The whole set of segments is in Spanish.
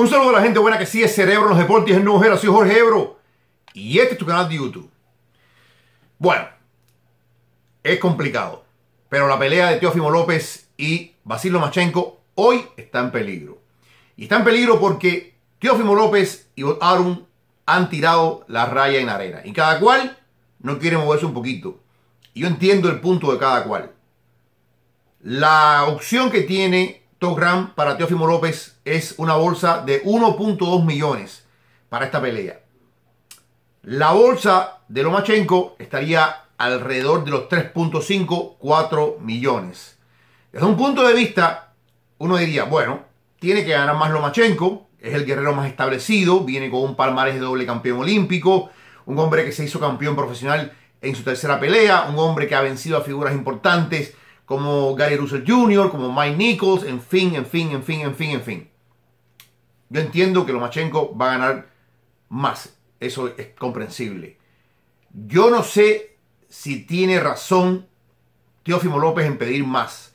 Un saludo a la gente buena que sigue Cerebro los Deportes en Nuevo Soy Jorge Ebro y este es tu canal de YouTube. Bueno, es complicado, pero la pelea de Teófimo López y Basilio Machenko hoy está en peligro. Y está en peligro porque Teófimo López y Arun han tirado la raya en arena y cada cual no quiere moverse un poquito. Yo entiendo el punto de cada cual. La opción que tiene Top para Teófimo López es una bolsa de 1.2 millones para esta pelea. La bolsa de Lomachenko estaría alrededor de los 3.54 millones. Desde un punto de vista, uno diría, bueno, tiene que ganar más Lomachenko, es el guerrero más establecido, viene con un palmarés de doble campeón olímpico, un hombre que se hizo campeón profesional en su tercera pelea, un hombre que ha vencido a figuras importantes como Gary Russell Jr., como Mike Nichols, en fin, en fin, en fin, en fin, en fin. Yo entiendo que Lomachenko va a ganar más, eso es comprensible. Yo no sé si tiene razón Teófimo López en pedir más.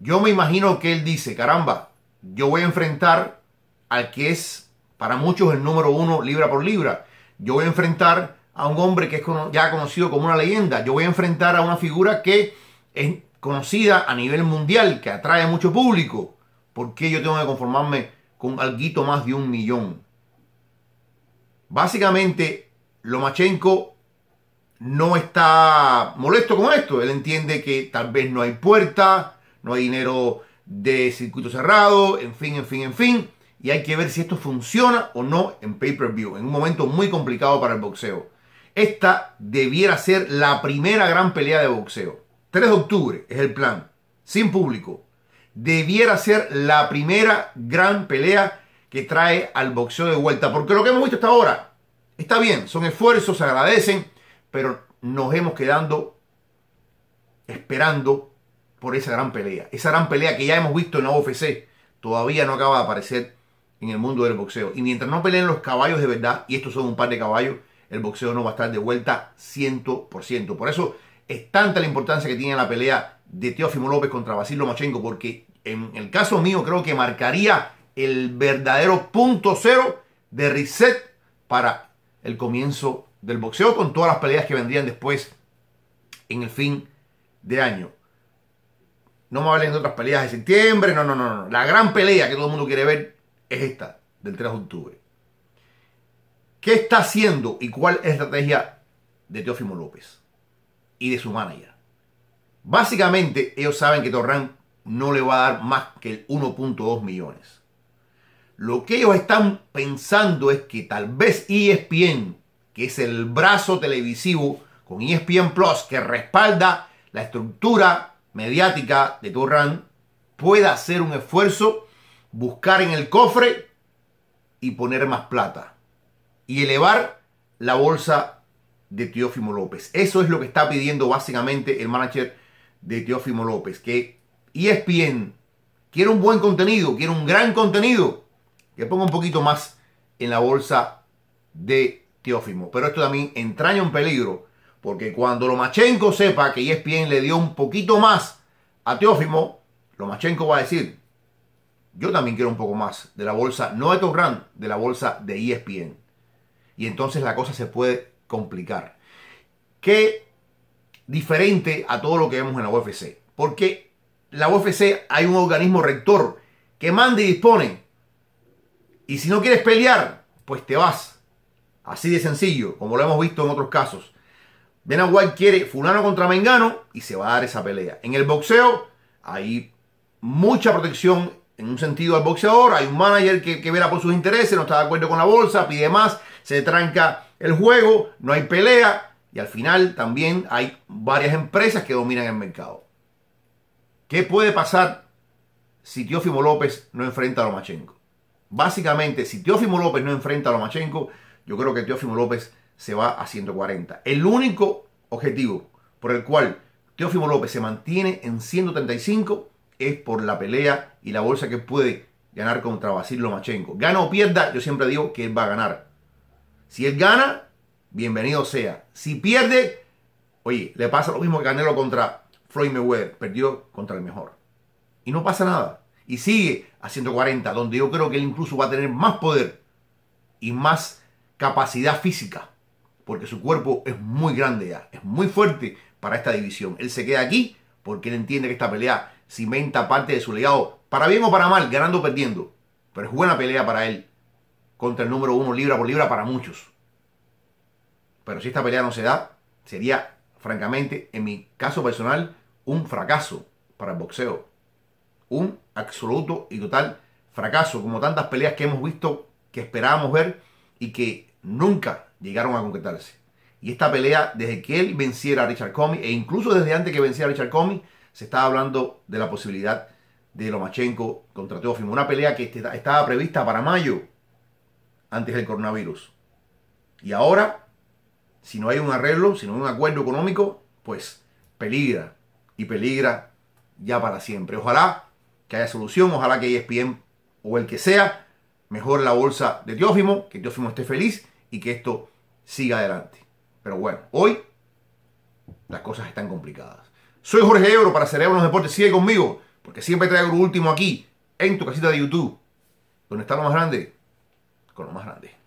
Yo me imagino que él dice, caramba, yo voy a enfrentar al que es para muchos el número uno libra por libra. Yo voy a enfrentar a un hombre que es ya conocido como una leyenda. Yo voy a enfrentar a una figura que es conocida a nivel mundial, que atrae mucho público, ¿por qué yo tengo que conformarme con algo más de un millón? Básicamente, Lomachenko no está molesto con esto. Él entiende que tal vez no hay puerta, no hay dinero de circuito cerrado, en fin, en fin, en fin. Y hay que ver si esto funciona o no en pay-per-view, en un momento muy complicado para el boxeo. Esta debiera ser la primera gran pelea de boxeo. 3 de octubre es el plan, sin público. Debiera ser la primera gran pelea que trae al boxeo de vuelta. Porque lo que hemos visto hasta ahora está bien, son esfuerzos, se agradecen, pero nos hemos quedado esperando por esa gran pelea. Esa gran pelea que ya hemos visto en la UFC todavía no acaba de aparecer en el mundo del boxeo. Y mientras no peleen los caballos de verdad, y estos son un par de caballos, el boxeo no va a estar de vuelta 100%. Por eso es tanta la importancia que tiene la pelea de Teófimo López contra Basilio Machenko, porque en el caso mío creo que marcaría el verdadero punto cero de reset para el comienzo del boxeo con todas las peleas que vendrían después en el fin de año. No me hablen de otras peleas de septiembre, no, no, no, no. La gran pelea que todo el mundo quiere ver es esta, del 3 de octubre. ¿Qué está haciendo y cuál es la estrategia de Teófimo López? y de su manager. Básicamente, ellos saben que Torran no le va a dar más que el 1.2 millones. Lo que ellos están pensando es que tal vez ESPN, que es el brazo televisivo con ESPN Plus que respalda la estructura mediática de Torrán, pueda hacer un esfuerzo, buscar en el cofre y poner más plata y elevar la bolsa de Teófimo López. Eso es lo que está pidiendo básicamente el manager de Teófimo López, que ESPN quiere un buen contenido, quiere un gran contenido, que ponga un poquito más en la bolsa de Teófimo. Pero esto también entraña un peligro, porque cuando Lomachenko sepa que ESPN le dio un poquito más a Teófimo, Lomachenko va a decir, yo también quiero un poco más de la bolsa, no de Top Grand, de la bolsa de ESPN. Y entonces la cosa se puede complicar. Qué diferente a todo lo que vemos en la UFC. Porque la UFC hay un organismo rector que manda y dispone. Y si no quieres pelear, pues te vas. Así de sencillo, como lo hemos visto en otros casos. Dana quiere fulano contra Mengano y se va a dar esa pelea. En el boxeo hay mucha protección en un sentido al boxeador. Hay un manager que, que vela por sus intereses, no está de acuerdo con la bolsa, pide más, se tranca el juego, no hay pelea y al final también hay varias empresas que dominan el mercado. ¿Qué puede pasar si Teófimo López no enfrenta a Lomachenko? Básicamente, si Teófimo López no enfrenta a Lomachenko, yo creo que Teófimo López se va a 140. El único objetivo por el cual Teófimo López se mantiene en 135 es por la pelea y la bolsa que puede ganar contra Basil Lomachenko. Gana o pierda, yo siempre digo que él va a ganar. Si él gana, bienvenido sea. Si pierde, oye, le pasa lo mismo que Canelo contra Floyd Mayweather. Perdió contra el mejor. Y no pasa nada. Y sigue a 140, donde yo creo que él incluso va a tener más poder y más capacidad física. Porque su cuerpo es muy grande ya, es muy fuerte para esta división. Él se queda aquí porque él entiende que esta pelea cimenta parte de su legado, para bien o para mal, ganando o perdiendo. Pero es buena pelea para él contra el número uno libra por libra para muchos. Pero si esta pelea no se da, sería, francamente, en mi caso personal, un fracaso para el boxeo. Un absoluto y total fracaso, como tantas peleas que hemos visto, que esperábamos ver y que nunca llegaron a concretarse. Y esta pelea, desde que él venciera a Richard Comey, e incluso desde antes que venciera a Richard Comey, se estaba hablando de la posibilidad de Lomachenko contra Teofimo. Una pelea que este- estaba prevista para mayo, antes del coronavirus. Y ahora, si no hay un arreglo, si no hay un acuerdo económico, pues peligra y peligra ya para siempre. Ojalá que haya solución, ojalá que ESPN o el que sea mejor la bolsa de Teófimo, que Teófimo esté feliz y que esto siga adelante. Pero bueno, hoy las cosas están complicadas. Soy Jorge Ebro para Cerebro los Deportes. Sigue conmigo, porque siempre traigo lo último aquí, en tu casita de YouTube, donde está lo más grande, con lo más grande.